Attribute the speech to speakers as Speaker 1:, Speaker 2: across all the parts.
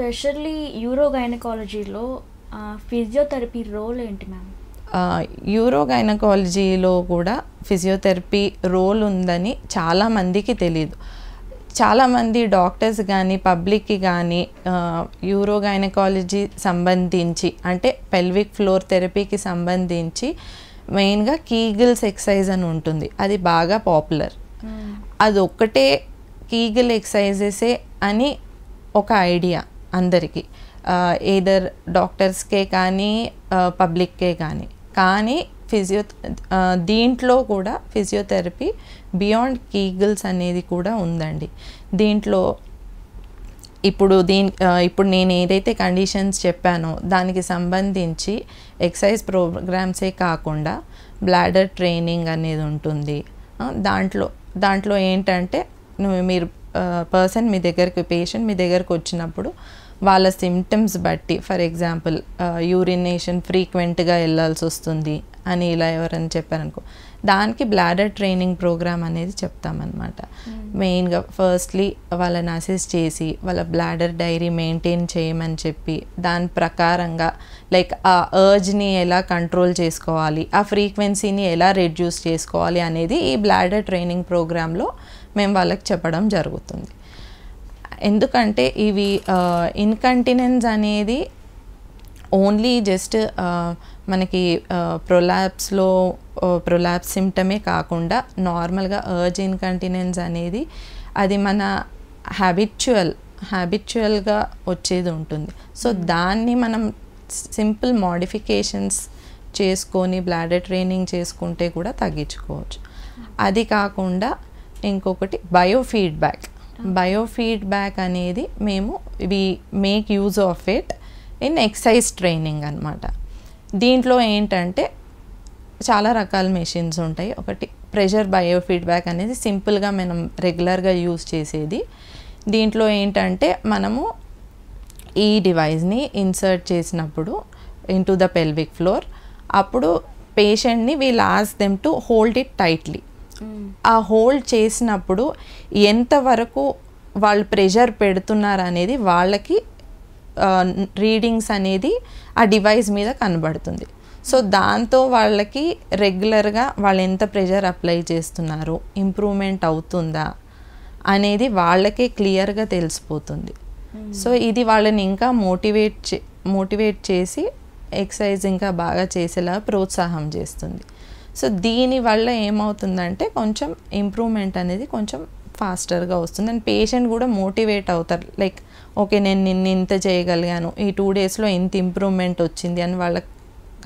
Speaker 1: Especially యూరో గైనకాలజీలో physiotherapy role ఏంటి మ్యామ్ యూరో గైనకాలజీలో కూడా ఫిజియోథెరపీ రోల్ ఉందని చాలామందికి తెలియదు చాలామంది డాక్టర్స్ కానీ పబ్లిక్కి కానీ యూరో గైనకాలజీ సంబంధించి అంటే పెల్విక్ ఫ్లోర్ థెరపీకి సంబంధించి మెయిన్గా కీగిల్స్ ఎక్సైజ్ అని ఉంటుంది అది బాగా పాపులర్ అది ఒక్కటే కీగిల్ ఎక్సైజెసే అని ఒక ఐడియా అందరికీ ఏదర్ డాక్టర్స్కే కానీ పబ్లిక్కే కానీ కానీ ఫిజియో దీంట్లో కూడా ఫిజియోథెరపీ బియాండ్ కీగిల్స్ అనేది కూడా ఉందండి దీంట్లో ఇప్పుడు దీని ఇప్పుడు నేను ఏదైతే కండిషన్స్ చెప్పానో దానికి సంబంధించి ఎక్సైజ్ ప్రోగ్రామ్సే కాకుండా బ్లాడర్ ట్రైనింగ్ అనేది ఉంటుంది దాంట్లో దాంట్లో ఏంటంటే మీరు పర్సన్ మీ దగ్గరికి పేషెంట్ మీ దగ్గరకు వచ్చినప్పుడు వాళ్ళ సిమ్టమ్స్ బట్టి ఫర్ ఎగ్జాంపుల్ యూరినేషన్ ఫ్రీక్వెంట్గా వెళ్ళాల్సి వస్తుంది అని ఇలా ఎవరని చెప్పారనుకో దానికి బ్లాడర్ ట్రైనింగ్ ప్రోగ్రామ్ అనేది చెప్తామన్నమాట మెయిన్గా hmm. ఫస్ట్లీ వాళ్ళని అసెస్ట్ చేసి వాళ్ళ బ్లాడర్ డైరీ మెయింటైన్ చేయమని చెప్పి దాని ప్రకారంగా లైక్ ఆ అర్జ్ని ఎలా కంట్రోల్ చేసుకోవాలి ఆ ఫ్రీక్వెన్సీని ఎలా రెడ్యూస్ చేసుకోవాలి అనేది ఈ బ్లాడర్ ట్రైనింగ్ ప్రోగ్రాంలో మేము వాళ్ళకి చెప్పడం జరుగుతుంది ఎందుకంటే ఇవి ఇన్కంటినెన్స్ అనేది ఓన్లీ జస్ట్ మనకి ప్రొలాప్స్లో ప్రొలాప్స్ సిమ్టమే కాకుండా నార్మల్గా అర్జ్ ఇన్కంటినెన్స్ అనేది అది మన హ్యాబిచువల్ హ్యాబిచువల్గా వచ్చేది ఉంటుంది సో hmm. దాన్ని మనం సింపుల్ మాడిఫికేషన్స్ చేసుకొని బ్లాడర్ ట్రైనింగ్ చేసుకుంటే కూడా తగ్గించుకోవచ్చు hmm. అది కాకుండా ఇంకొకటి బయోఫీడ్బ్యాక్ బయోఫీడ్బ్యాక్ అనేది మేము we make use of it in exercise training అనమాట దీంట్లో ఏంటంటే చాలా రకాల మెషిన్స్ ఉంటాయి ఒకటి ప్రెషర్ బయోఫీడ్బ్యాక్ అనేది సింపుల్గా మనం రెగ్యులర్గా యూజ్ చేసేది దీంట్లో ఏంటంటే మనము ఈ డివైస్ని ఇన్సర్ట్ చేసినప్పుడు into the pelvic floor అప్పుడు పేషెంట్ని వీ లాస్ them to hold it tightly ఆ హోల్డ్ చేసినప్పుడు ఎంతవరకు వాళ్ళు ప్రెషర్ పెడుతున్నారు అనేది వాళ్ళకి రీడింగ్స్ అనేది ఆ డివైస్ మీద కనబడుతుంది సో దాంతో వాళ్ళకి రెగ్యులర్గా వాళ్ళు ఎంత ప్రెషర్ అప్లై చేస్తున్నారు ఇంప్రూవ్మెంట్ అవుతుందా అనేది వాళ్ళకే క్లియర్గా తెలిసిపోతుంది సో hmm. ఇది వాళ్ళని ఇంకా మోటివేట్ చే మోటివేట్ చేసి ఎక్సర్సైజ్ ఇంకా బాగా చేసేలా ప్రోత్సాహం చేస్తుంది సో దీనివల్ల ఏమవుతుందంటే కొంచెం ఇంప్రూవ్మెంట్ అనేది కొంచెం ఫాస్టర్గా వస్తుంది అండ్ పేషెంట్ కూడా మోటివేట్ అవుతారు లైక్ ఓకే నేను నిన్న ఇంత చేయగలిగాను ఈ టూ డేస్లో ఇంత ఇంప్రూవ్మెంట్ వచ్చింది అని వాళ్ళకి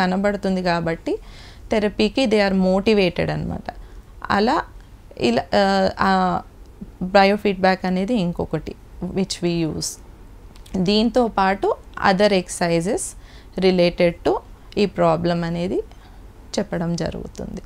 Speaker 1: కనబడుతుంది కాబట్టి థెరపీకి దే ఆర్ మోటివేటెడ్ అనమాట అలా ఇలా బయో ఫీడ్బ్యాక్ అనేది ఇంకొకటి విచ్ వీ యూస్ దీంతో పాటు అదర్ ఎక్సర్సైజెస్ రిలేటెడ్ టు ఈ ప్రాబ్లం అనేది చెప్పడం జరుగుతుంది